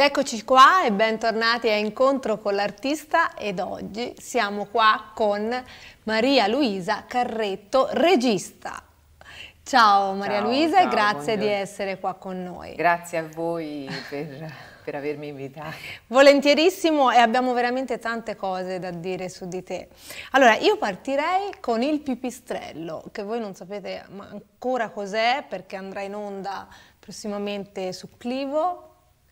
Ed eccoci qua e bentornati a Incontro con l'artista ed oggi siamo qua con Maria Luisa Carretto, regista. Ciao Maria ciao, Luisa ciao, grazie buongiorno. di essere qua con noi. Grazie a voi per, per avermi invitato. Volentierissimo e abbiamo veramente tante cose da dire su di te. Allora io partirei con il pipistrello che voi non sapete ancora cos'è perché andrà in onda prossimamente su Clivo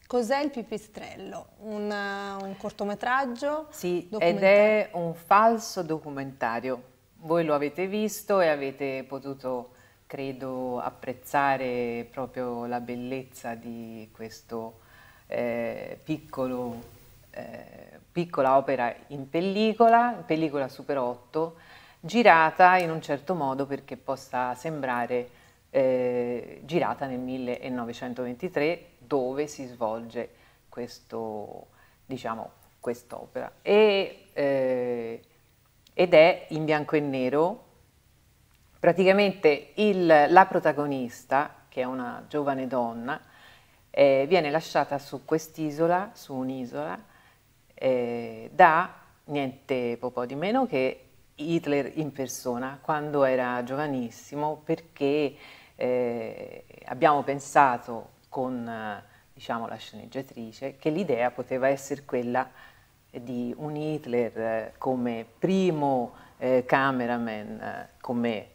Cos'è il pipistrello? Un, eh, un cortometraggio? Sì, ed è un falso documentario. Voi lo avete visto e avete potuto, credo, apprezzare proprio la bellezza di questo eh, piccolo, eh, piccola opera in pellicola, in pellicola Super 8, girata in un certo modo perché possa sembrare eh, girata nel 1923 dove si svolge questo, diciamo, quest'opera. E, eh, ed è in bianco e nero, praticamente il, la protagonista, che è una giovane donna, eh, viene lasciata su quest'isola, su un'isola, eh, da niente poco di meno che Hitler in persona quando era giovanissimo perché eh, abbiamo pensato con eh, diciamo, la sceneggiatrice che l'idea poteva essere quella di un Hitler eh, come primo eh, cameraman, eh, come,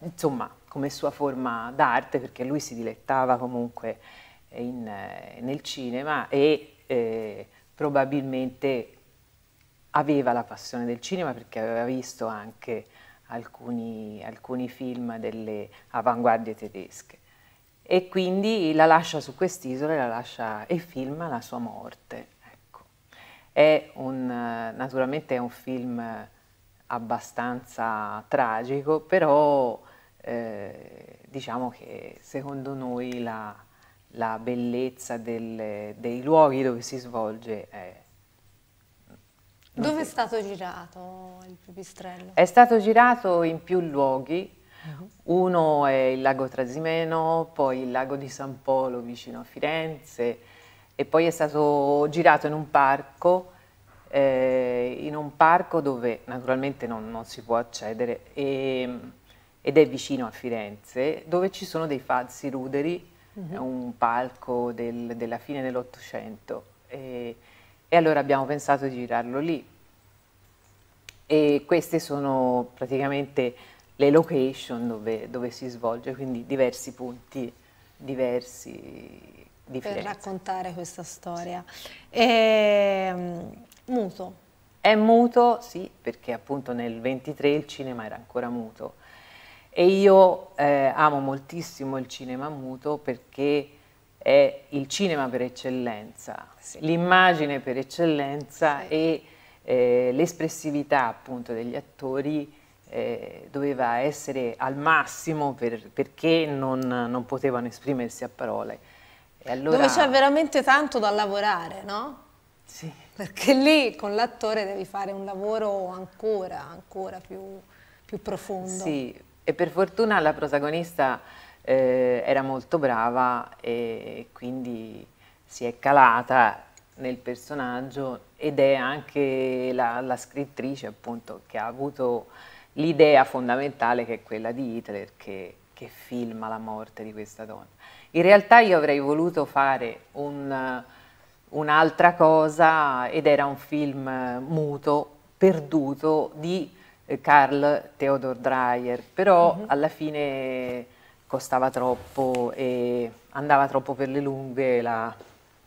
insomma, come sua forma d'arte, perché lui si dilettava comunque in, nel cinema e eh, probabilmente aveva la passione del cinema perché aveva visto anche alcuni, alcuni film delle avanguardie tedesche e quindi la lascia su quest'isola e, la lascia, e filma la sua morte. Ecco. È un, naturalmente è un film abbastanza tragico, però eh, diciamo che secondo noi la, la bellezza del, dei luoghi dove si svolge è... Dove è stato girato il pipistrello? È stato girato in più luoghi, uno è il lago Trasimeno, poi il lago di San Polo vicino a Firenze e poi è stato girato in un parco, eh, in un parco dove naturalmente non, non si può accedere e, ed è vicino a Firenze, dove ci sono dei falsi ruderi, mm -hmm. un palco del, della fine dell'Ottocento. E, e allora abbiamo pensato di girarlo lì. E queste sono praticamente le location dove, dove si svolge, quindi diversi punti diversi di Per raccontare questa storia. È ehm, muto. È muto, sì, perché appunto nel 23 il cinema era ancora muto. E io eh, amo moltissimo il cinema muto perché è il cinema per eccellenza, sì. l'immagine per eccellenza sì. e eh, l'espressività appunto degli attori eh, doveva essere al massimo per, perché non, non, potevano esprimersi a parole. Allora... Dove c'è veramente tanto da lavorare, no? Sì. Perché lì con l'attore devi fare un lavoro ancora, ancora più, più profondo. Sì, e per fortuna la protagonista eh, era molto brava e quindi si è calata nel personaggio ed è anche la, la scrittrice appunto che ha avuto l'idea fondamentale che è quella di Hitler che, che, filma la morte di questa donna. In realtà io avrei voluto fare eh, un'altra cosa ed era un film eh, muto, perduto, di Carl eh, Theodor Dreyer, però mm -hmm. alla fine costava troppo e andava troppo per le lunghe la,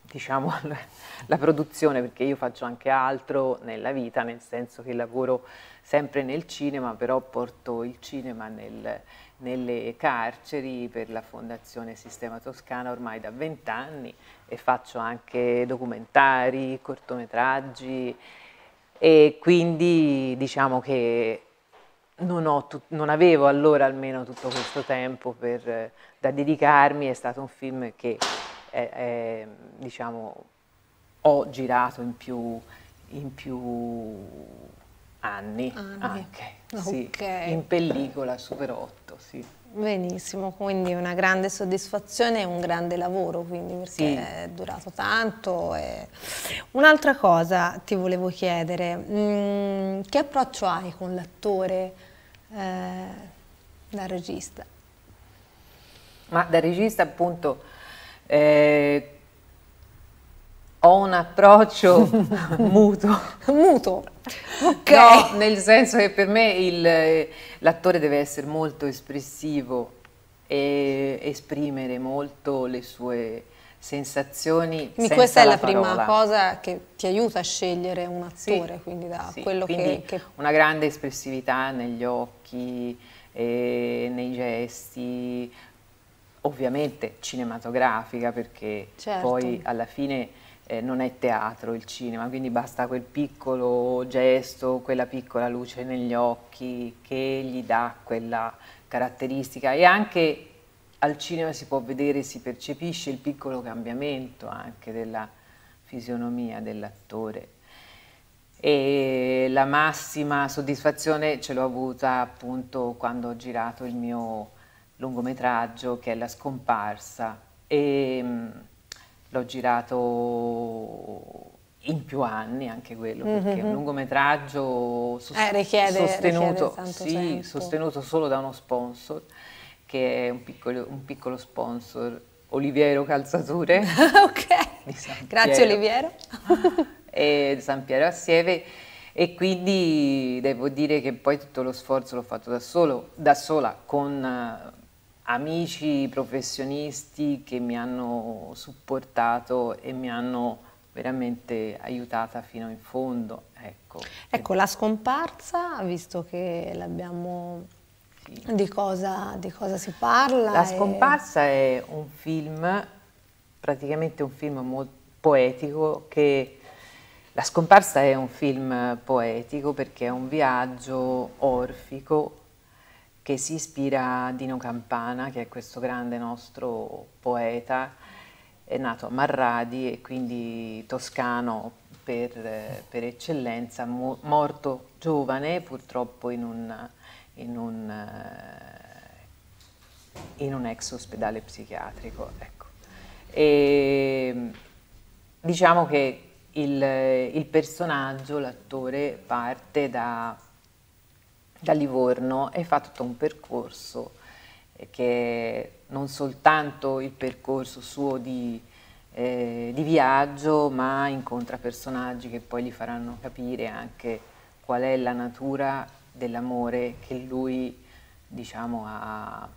diciamo, la produzione perché io faccio anche altro nella vita, nel senso che lavoro sempre nel cinema, però porto il cinema nel, nelle carceri per la Fondazione Sistema Toscana ormai da vent'anni e faccio anche documentari, cortometraggi e quindi diciamo che non, non avevo allora almeno tutto questo tempo per, da dedicarmi, è stato un film che è, eh, è, eh, diciamo, ho girato in più, in più anni, anni. anche, okay. in pellicola Super 8, sì. Benissimo, quindi una grande soddisfazione e un grande lavoro, quindi perché sì. è durato tanto. E... Un'altra cosa ti volevo chiedere, mh, mm, che approccio hai con l'attore eh, da regista? Ma da regista appunto... Eh, ho un approccio muto. mutuo. Okay. No, nel senso che per me l'attore deve essere molto espressivo e esprimere molto le sue sensazioni. Quindi questa è la, la prima cosa che ti aiuta a scegliere un attore, sì, quindi da sì, quello quindi che, che, Una grande espressività negli occhi, eh, nei gesti, ovviamente cinematografica perché certo. poi alla fine eh, non è teatro il cinema, quindi basta quel piccolo gesto, quella piccola luce negli occhi che gli dà quella caratteristica e anche al cinema si può vedere, si percepisce il piccolo cambiamento anche della fisionomia dell'attore e la massima soddisfazione ce l'ho avuta appunto quando ho girato il mio lungometraggio che è La scomparsa e mm, l'ho girato in più anni anche quello, mm-hmm. perché mm -hmm. un lungometraggio sost eh, richiede, sostenuto, richiede sì, sostenuto, solo da uno sponsor, che è un piccolo, un piccolo sponsor, Oliviero Calzature. ok, grazie Oliviero. e San Piero Assieve e quindi devo dire che poi tutto lo sforzo l'ho fatto da, solo, da sola con eh, amici professionisti che mi hanno supportato e mi hanno veramente aiutata fino in fondo. Ecco, ecco la scomparsa, visto che l'abbiamo... Sì. Di, cosa, di cosa si parla? La scomparsa e... è un film, praticamente un film molto poetico che... La scomparsa è un film poetico perché è un viaggio orfico che si ispira a Dino Campana, che è questo grande nostro poeta, è nato a Marradi e quindi toscano per, per eccellenza, mu- morto giovane purtroppo in un, in un, eh, in un ex ospedale psichiatrico. Ecco. E, diciamo che il, il personaggio, l'attore, parte da da Livorno e fa tutto un percorso eh, che non soltanto il percorso suo di, eh, di viaggio, ma incontra personaggi che poi gli faranno capire anche qual è la natura dell'amore che lui diciamo, ha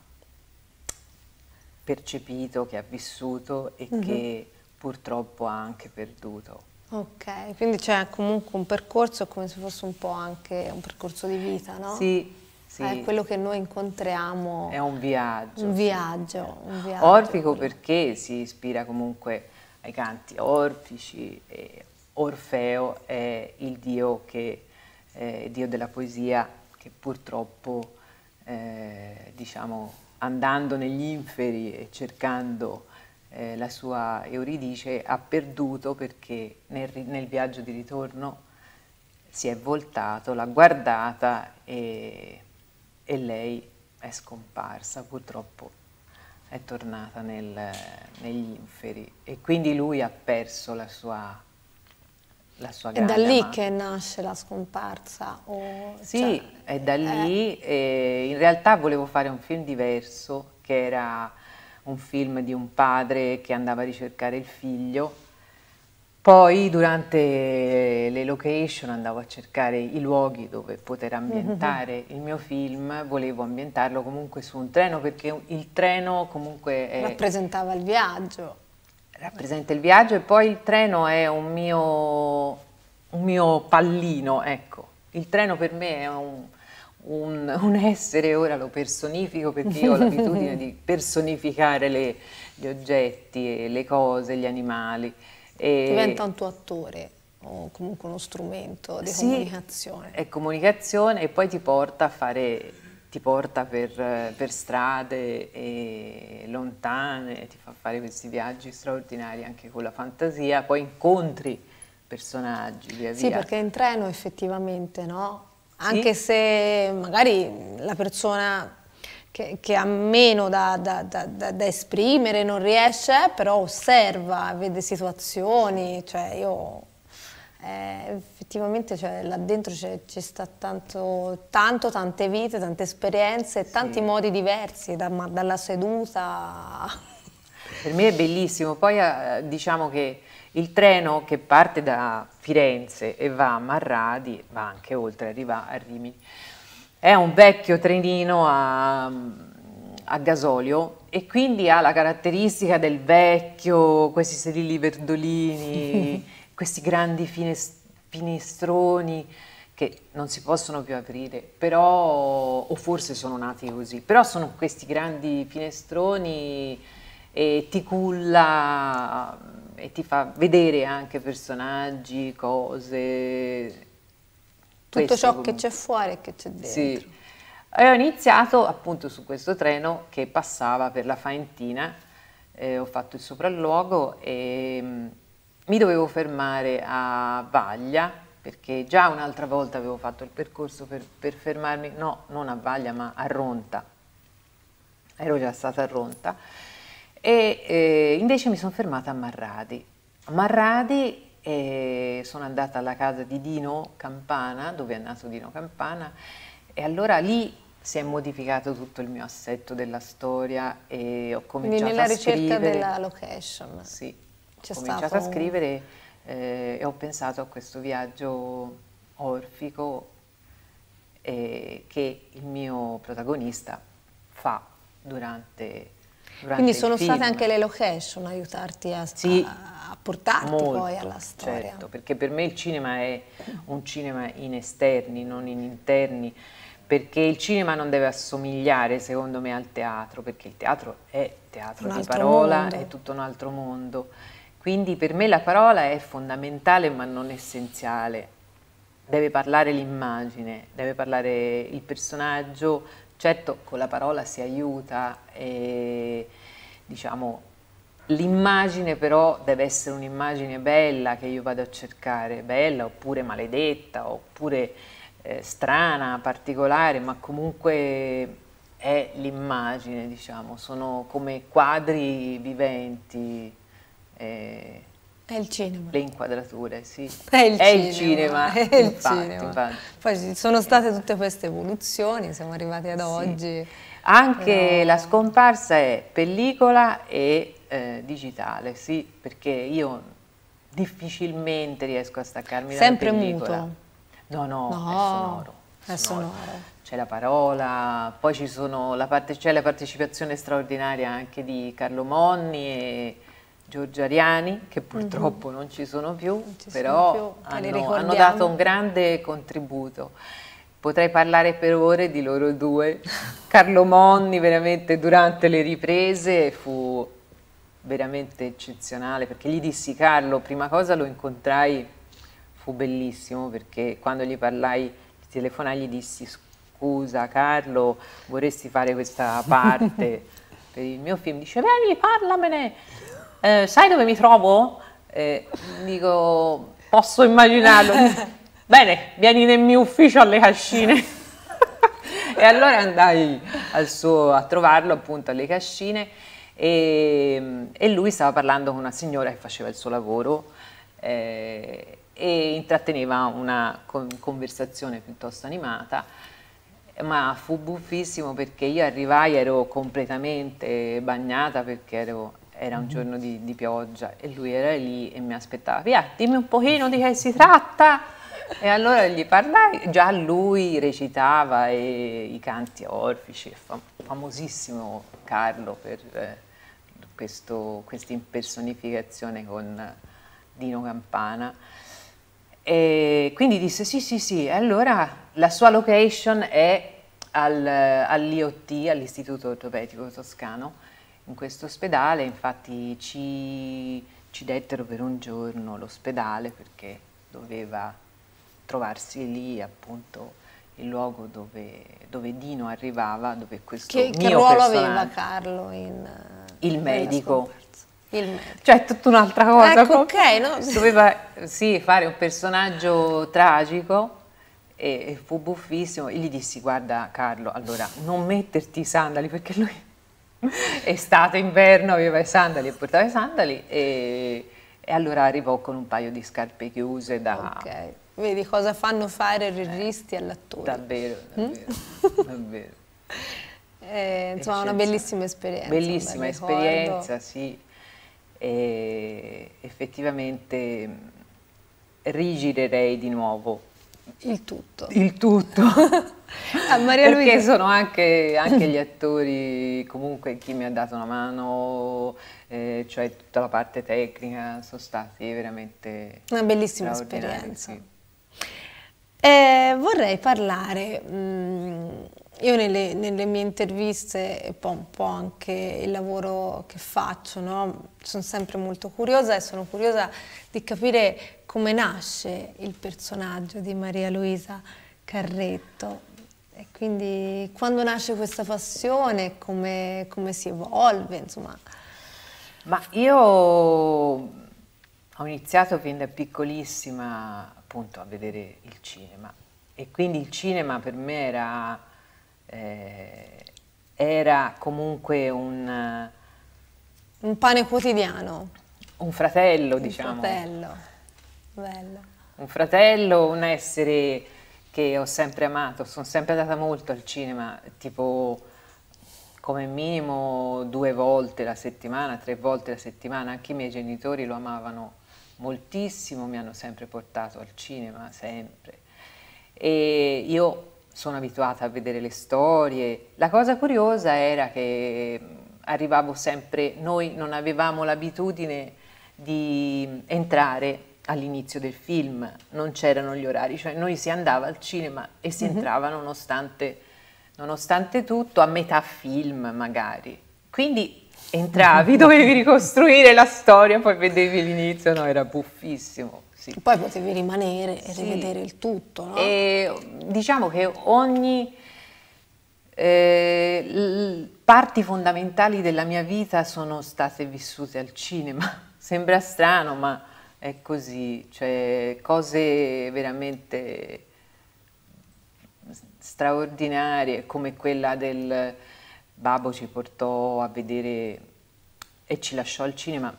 percepito, che ha vissuto e mm -hmm. che mhm. purtroppo ha anche perduto. Ok, quindi c'è comunque un percorso come se fosse un po' anche un percorso di vita, no? Sì, sì. È quello che noi incontriamo. È un viaggio. Un viaggio, sì. un viaggio Orfico perché si ispira comunque ai canti orfici. E Orfeo è il dio, che, eh, dio della poesia che purtroppo, eh, diciamo, andando negli inferi e cercando eh, la sua Euridice ha perduto perché nel, nel, viaggio di ritorno si è voltato, l'ha guardata e, e lei è scomparsa, purtroppo è tornata nel, negli inferi e quindi lui ha perso la sua la sua È da lì amata. che nasce la scomparsa? O, sì, cioè, è da eh. lì. È... in realtà volevo fare un film diverso che era un film di un padre che andava a ricercare il figlio. Poi durante le location andavo a cercare i luoghi dove poter mhm. ambientare il mio film, volevo ambientarlo comunque su un treno perché il treno comunque... È, rappresentava il viaggio. Rappresenta il viaggio e poi il treno è un mio, un mio pallino, ecco. Il treno per me è un, un, un, essere, ora lo personifico perché io ho l'abitudine di personificare le, gli oggetti, le cose, gli animali. E Diventa un tuo attore o comunque uno strumento di sì, comunicazione. è comunicazione e poi ti porta a fare, ti porta per, per strade lontane, ti fa fare questi viaggi straordinari anche con la fantasia, poi incontri personaggi via via. Sì, perché in treno effettivamente, no? anche sì. se magari la persona che, che ha meno da, da, da, da, esprimere non riesce, però osserva, vede situazioni, cioè io eh, effettivamente cioè, là dentro ci sta tanto, tanto, tante vite, tante esperienze, sì. tanti modi diversi, dalla seduta... Per me è bellissimo, poi eh, diciamo che il treno che parte da Firenze e va a Marradi, va anche oltre, arriva a Rimini. È un vecchio trenino a, a gasolio e quindi ha la caratteristica del vecchio, questi sedili verdolini, questi grandi finest finestroni che non si possono più aprire, però, o forse sono nati così, però sono questi grandi finestroni e ti culla e ti fa vedere anche personaggi, cose. Tutto questo, ciò comunque. che c'è fuori e che c'è dentro. Sì. E ho iniziato appunto su questo treno che passava per la Faentina, eh, ho fatto il sopralluogo e mm, mi dovevo fermare a Vaglia perché già un'altra volta avevo fatto il percorso per, per fermarmi, no, non a Vaglia ma a Ronta, ero già stata a Ronta e eh, invece mi sono fermata a Marradi. A Marradi eh, sono andata alla casa di Dino Campana, dove è nato Dino Campana, e allora lì si è modificato tutto il mio assetto della storia e ho cominciato Quindi nella a scrivere. ricerca della location. Sì, ho cominciato a scrivere eh, e ho pensato a questo viaggio orfico eh, che il mio protagonista fa durante quindi sono state anche le location aiutarti a, sì, a, a portarti molto, poi alla certo, storia. Certo, perché per me il cinema è un cinema in esterni, non in interni, perché il cinema non deve assomigliare secondo me al teatro, perché il teatro è teatro di parola, mondo. è tutto un altro mondo. Quindi per me la parola è fondamentale ma non essenziale. Deve parlare l'immagine, deve parlare il personaggio, Certo con la parola si aiuta, e, diciamo, l'immagine però deve essere un'immagine bella che io vado a cercare, bella oppure maledetta, oppure eh, strana, particolare, ma comunque è l'immagine, diciamo, sono come quadri viventi. Eh, è il cinema. Le inquadrature, sì. È il è cinema. Il cinema. È il infatti, cinema. Infatti. Poi ci sono state tutte queste evoluzioni, siamo arrivati ad sì. oggi. Anche Però... la scomparsa è pellicola e eh, digitale, sì, perché io difficilmente riesco a staccarmi Sempre dalla pellicola. Sempre muto? No, no, no, è sonoro. È sonoro. c'è la parola, poi c'è la, parte, la partecipazione straordinaria anche di Carlo Monni e Giorgia Ariani, che mhm. purtroppo mm -hmm. non ci sono più, ci però sono più, hanno, hanno dato un grande contributo. Potrei parlare per ore di loro due. Carlo Monni veramente durante le riprese fu veramente eccezionale perché gli dissi Carlo, prima cosa lo incontrai, fu bellissimo perché quando gli parlai, gli telefonai, gli dissi scusa Carlo, vorresti fare questa parte per il mio film? Dice vieni parlamene! eh, sai dove mi trovo? Eh, dico, posso immaginarlo. Bene, vieni nel mio ufficio alle cascine. e allora andai suo, a trovarlo appunto alle cascine e, e, lui stava parlando con una signora che faceva il suo lavoro eh, e intratteneva una conversazione piuttosto animata ma fu buffissimo perché io arrivai ero completamente bagnata perché ero era un mhm. giorno di, di, pioggia e lui era lì e mi aspettava, via, dimmi un pochino di che si tratta. E allora gli parlai, già lui recitava e, i canti orfici, fam famosissimo Carlo per eh, questa impersonificazione con Dino Campana. E quindi disse sì, sì, sì, e allora la sua location è al, all'IOT, all'Istituto Ortopedico Toscano, in questo ospedale infatti ci, ci dettero per un giorno l'ospedale perché doveva trovarsi lì appunto il luogo dove, dove Dino arrivava, dove questo che, mio che ruolo aveva Carlo in, eh, il medico. Il medico. Cioè, tutta un'altra cosa. Ecco, okay, no? Doveva sì, fare un personaggio tragico e, e fu buffissimo. E gli dissi: Guarda, Carlo, allora non metterti i sandali perché lui estate, inverno, aveva i sandali e portava i sandali e, e, allora arrivò con un paio di scarpe chiuse da... Okay. Vedi cosa fanno fare i registi eh, all'attore. Davvero, davvero, mm? davvero. Eh, insomma, una bellissima esperienza. Bellissima esperienza, sì. E effettivamente mm, rigirerei di nuovo il tutto. Il tutto. A Maria Luisa. Perché sono anche, anche, gli attori, comunque chi mi ha dato una mano, eh, cioè tutta la parte tecnica, sono stati veramente... Una bellissima esperienza. Sì. Eh, vorrei parlare... Mh, mm, io nelle, nelle, mie interviste e poi un po' anche il lavoro che faccio, no? sono sempre molto curiosa e sono curiosa di capire come nasce il personaggio di Maria Luisa Carretto. E quindi quando nasce questa passione, come, come si evolve, insomma. Ma io ho iniziato fin da piccolissima appunto a vedere il cinema e quindi il cinema per me era eh, era comunque un... Eh, un pane quotidiano. Un fratello, un diciamo. Un fratello, bello. Un fratello, un essere che ho sempre amato, sono sempre andata molto al cinema, tipo come minimo due volte la settimana, tre volte la settimana, anche i miei genitori lo amavano moltissimo, mi hanno sempre portato al cinema, sempre. E io sono abituata a vedere le storie. La cosa curiosa era che mm, arrivavo sempre, noi non avevamo l'abitudine di mm, entrare all'inizio del film, non c'erano gli orari, cioè noi si andava al cinema e si mhm. entrava nonostante, nonostante tutto, a metà film magari. Quindi entravi, dovevi ricostruire la storia, poi vedevi l'inizio, no, era buffissimo. Sì. Poi potevi rimanere e sì. rivedere il tutto, no? E diciamo che ogni... Eh, parti fondamentali della mia vita sono state vissute al cinema. Sembra strano, ma è così. Cioè, cose veramente straordinarie, come quella del Babbo ci portò a vedere e ci lasciò al cinema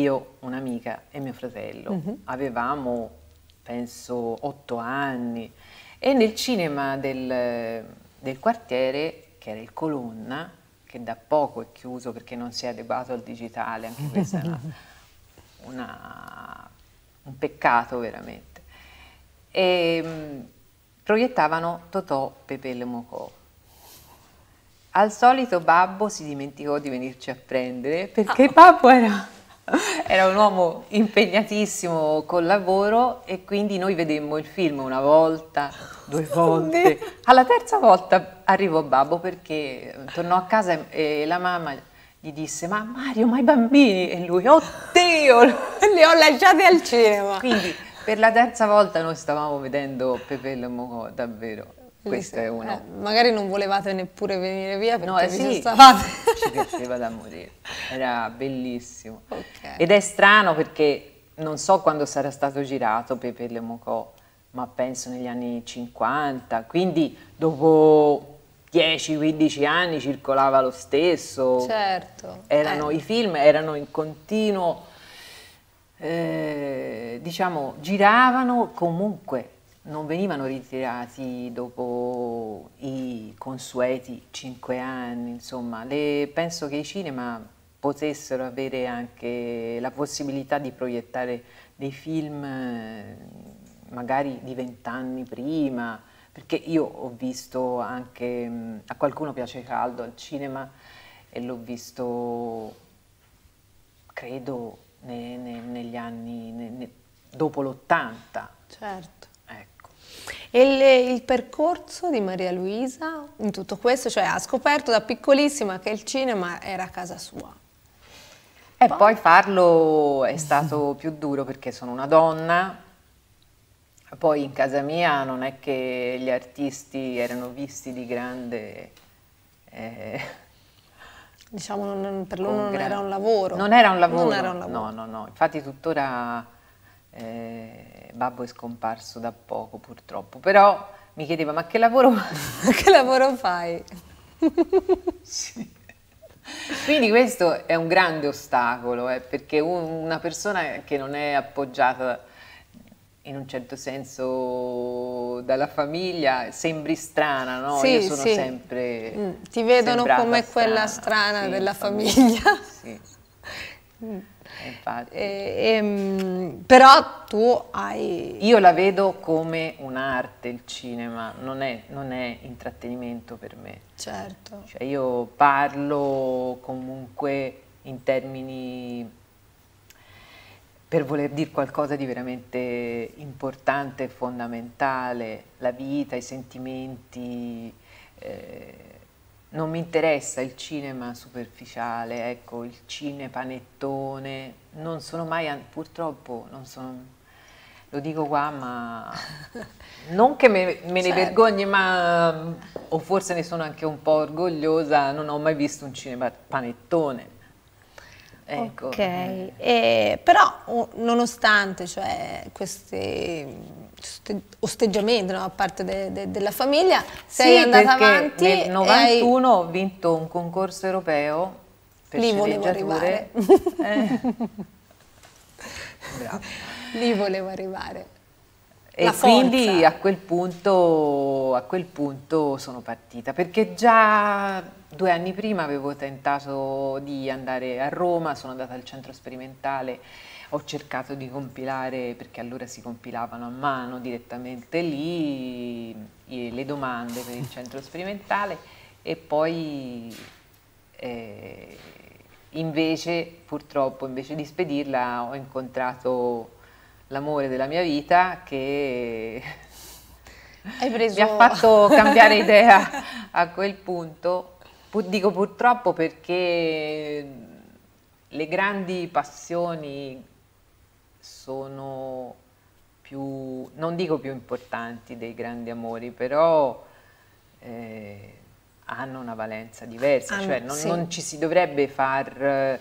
io, un'amica e mio fratello. Mm -hmm. Avevamo, penso, otto anni e nel cinema del, del quartiere, che era il Colonna, che da poco è chiuso perché non si è adeguato al digitale, anche questo è una, una, un peccato veramente. E, mm, proiettavano Totò, Pepe e Mocò. Al solito Babbo si dimenticò di venirci a prendere perché oh. Babbo era Era un uomo impegnatissimo col lavoro e quindi noi vedemmo il film una volta, due volte. Alla terza volta arrivò Babbo perché tornò a casa e la mamma gli disse ma Mario ma i bambini e lui oddio li ho lasciati al cinema quindi per la terza volta noi stavamo vedendo Pepe e Moco davvero questo è uno eh, magari non volevate neppure venire via perché no, eh, vi sì. stavate ci piaceva da morire, era bellissimo. Okay. Ed è strano perché non so quando sarà stato girato Pepe Le Mocò, ma penso negli anni 50, quindi dopo 10-15 anni circolava lo stesso. Certo. Erano, eh. I film erano in continuo, eh, diciamo, giravano comunque non venivano ritirati dopo i consueti cinque anni, insomma, le, penso che i cinema potessero avere anche la possibilità di proiettare dei film eh, magari di vent'anni prima, perché io ho visto anche, mm, a qualcuno piace caldo al cinema e l'ho visto, credo, ne, ne, negli anni, ne, dopo l'80. Certo. E il, il percorso di Maria Luisa in tutto questo, cioè ha scoperto da piccolissima che il cinema era casa sua. E poi, poi farlo è stato più duro perché sono una donna, poi in casa mia non è che gli artisti erano visti di grande... Eh, diciamo non, per loro non gran... era un lavoro. Non era un lavoro. Non era un lavoro. No, no, no. Infatti tuttora eh, babbo è scomparso da poco purtroppo, però mi chiedeva ma che lavoro, che lavoro fai? sì. Quindi questo è un grande ostacolo, eh, perché una persona che non è appoggiata in un certo senso dalla famiglia sembri strana, no? Sì, Io sono sì. sempre mm, ti vedono come strana. quella strana sì, della famiglia. famiglia. Sì. Mm. Infatti. E, e, ehm, però tu hai... Io la vedo come un'arte il cinema, non è, non è intrattenimento per me. Certo. Cioè io parlo comunque in termini per voler dire qualcosa di veramente importante, fondamentale, la vita, i sentimenti, eh, non mi interessa il cinema superficiale, ecco, il cine panettone, non sono mai, purtroppo, non sono, lo dico qua, ma non che me, me ne certo. vergogni, ma o forse ne sono anche un po' orgogliosa, non ho mai visto un cinema panettone. Ecco. Ok, eh, però nonostante cioè, queste osteggiamento da no? parte de, de, della famiglia, sei sì, andata avanti. Nel 91 hai... ho vinto un concorso europeo per Lì volevo arrivare. Eh. Lì volevo arrivare. E La quindi a quel, punto, a quel punto sono partita, perché già due anni prima avevo tentato di andare a Roma, sono andata al centro sperimentale ho cercato di compilare, perché allora si compilavano a mano direttamente lì, le domande per il centro sperimentale e poi eh, invece purtroppo invece di spedirla ho incontrato l'amore della mia vita che preso... mi ha fatto cambiare idea a quel punto. Dico purtroppo perché le grandi passioni sono più, non dico più importanti dei grandi amori, però eh, hanno una valenza diversa, ah, cioè non, sì. non, ci si dovrebbe far eh,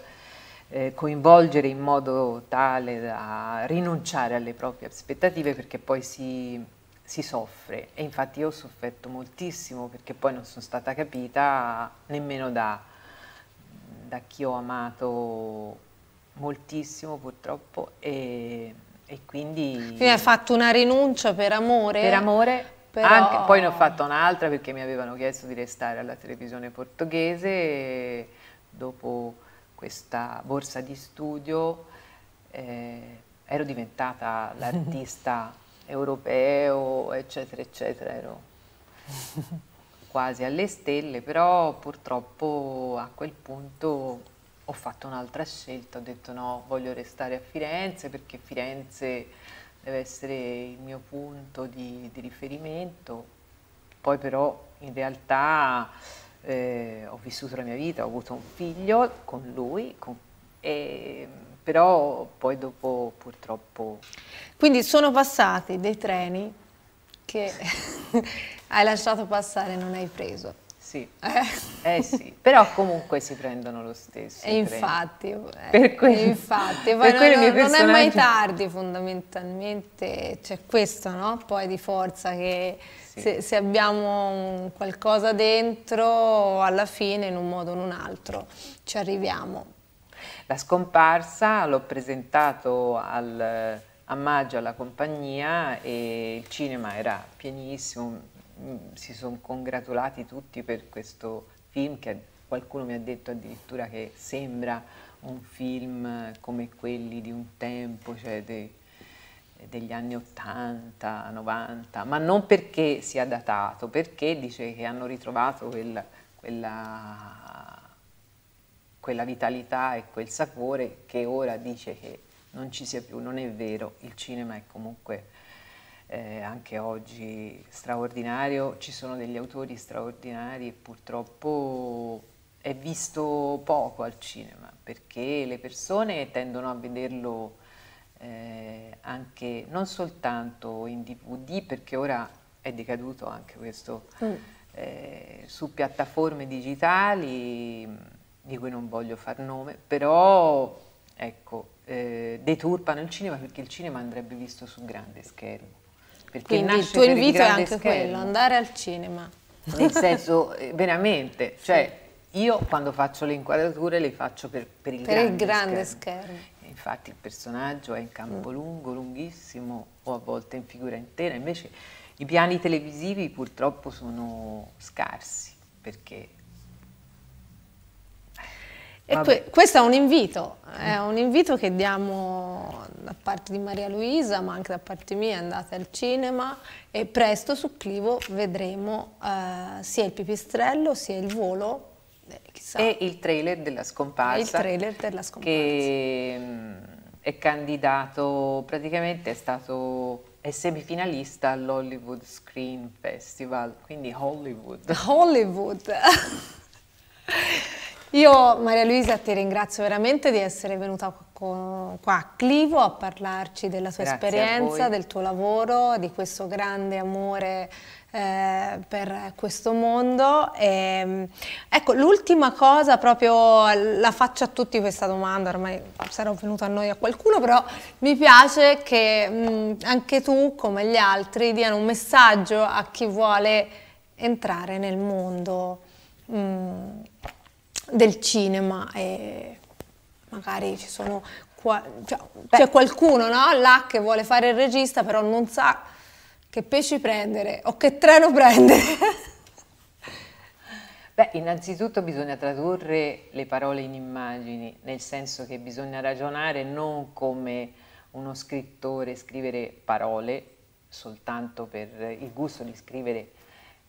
eh, coinvolgere in modo tale da rinunciare alle proprie aspettative perché poi si, si soffre e infatti io ho sofferto moltissimo perché poi non sono stata capita nemmeno da, da chi ho amato moltissimo purtroppo e, e quindi... Quindi hai fatto una rinuncia per amore? Per amore, però... anche, poi ne ho fatto un'altra perché mi avevano chiesto di restare alla televisione portoghese e dopo questa borsa di studio eh, ero diventata l'artista europeo eccetera eccetera ero quasi alle stelle però purtroppo a quel punto ho fatto un'altra scelta, ho detto no, voglio restare a Firenze perché Firenze deve essere il mio punto di, di riferimento. Poi però in realtà eh, ho vissuto la mia vita, ho avuto un figlio con lui, con, e, però poi dopo purtroppo... Quindi sono passati dei treni che hai lasciato passare e non hai preso sì. Eh. eh. sì, però comunque si prendono lo stesso. E infatti, eh, per quello, infatti. Poi per quello non, personaggi... non è mai tardi fondamentalmente, c'è questo no? poi di forza che sì. se, se, abbiamo qualcosa dentro alla fine in un modo o in un altro ci arriviamo. La scomparsa l'ho presentato al, eh, a maggio alla compagnia e il cinema era pienissimo, Mm, si sono congratulati tutti per questo film che qualcuno mi ha detto addirittura che sembra un film eh, come quelli di un tempo, cioè dei, eh, degli anni 80, 90, ma non perché sia datato, perché dice che hanno ritrovato quel, quella, quella, vitalità e quel sapore che ora dice che non ci sia più, non è vero, il cinema è comunque eh, anche oggi straordinario, ci sono degli autori straordinari e purtroppo è visto poco al cinema perché le persone tendono a vederlo eh, anche non soltanto in DVD perché ora è decaduto anche questo mm. eh, su piattaforme digitali di cui non voglio far nome però ecco eh, deturpano il cinema perché il cinema andrebbe visto su grande schermo perché Quindi il tuo invito è anche schermo. quello, andare al cinema. Nel senso, eh, veramente, cioè io quando faccio le inquadrature le faccio per, per il, per grande, il grande schermo. schermo. Infatti il personaggio è in campo mm. lungo, lunghissimo, o a volte in figura intera, invece i piani televisivi purtroppo sono scarsi perché e que questo è un invito, è un invito che diamo da parte di Maria Luisa, ma anche da parte mia, andate al cinema e presto su Clivo vedremo eh, sia il pipistrello sia il volo. Eh, e il trailer della scomparsa. Il trailer della scomparsa. Che mm, è candidato, praticamente è stato è semifinalista all'Hollywood Screen Festival, quindi Hollywood. Hollywood! Io Maria Luisa ti ringrazio veramente di essere venuta qua a Clivo a parlarci della tua Grazie esperienza, del tuo lavoro, di questo grande amore eh, per questo mondo. E, ehm, ecco, l'ultima cosa, proprio la faccio a tutti questa domanda, ormai sarò venuta a noi a qualcuno, però mi piace che mh, mm, anche tu, come gli altri, diano un messaggio a chi vuole entrare nel mondo. Mh, mm del cinema e magari ci sono qua, cioè, c'è qualcuno no? là che vuole fare il regista però non sa che pesci prendere o che treno prendere. Beh, innanzitutto bisogna tradurre le parole in immagini, nel senso che bisogna ragionare non come uno scrittore scrivere parole soltanto per il gusto di scrivere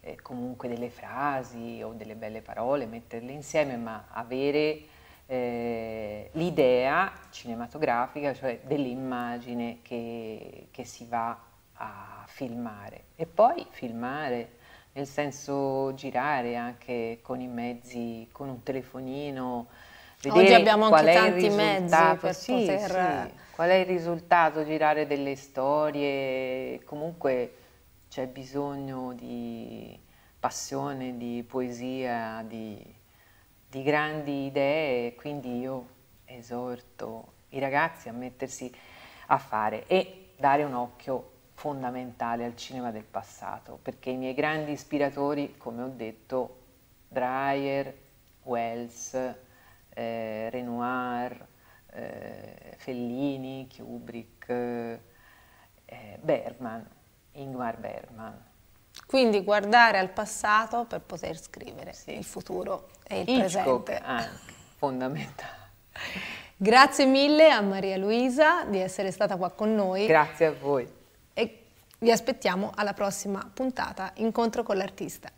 eh, comunque delle frasi o delle belle parole, metterle insieme, ma avere eh, l'idea cinematografica, cioè dell'immagine che, che si va a filmare. E poi filmare, nel senso girare anche con i mezzi, con un telefonino, Oggi abbiamo anche tanti mezzi per sì, poter... Sì. Qual è il risultato? Girare delle storie, comunque c'è bisogno di passione, di poesia, di, di grandi idee, quindi io esorto i ragazzi a mettersi a fare e dare un occhio fondamentale al cinema del passato, perché i miei grandi ispiratori, come ho detto, Dreyer, Wells, eh, Renoir, eh, Fellini, Kubrick, eh, Bergman, Ingmar Bergman. Quindi guardare al passato per poter scrivere sì. il futuro e il Hitchcock presente. Anche, fondamentale. Grazie mille a Maria Luisa di essere stata qua con noi. Grazie a voi. E vi aspettiamo alla prossima puntata, Incontro con l'artista.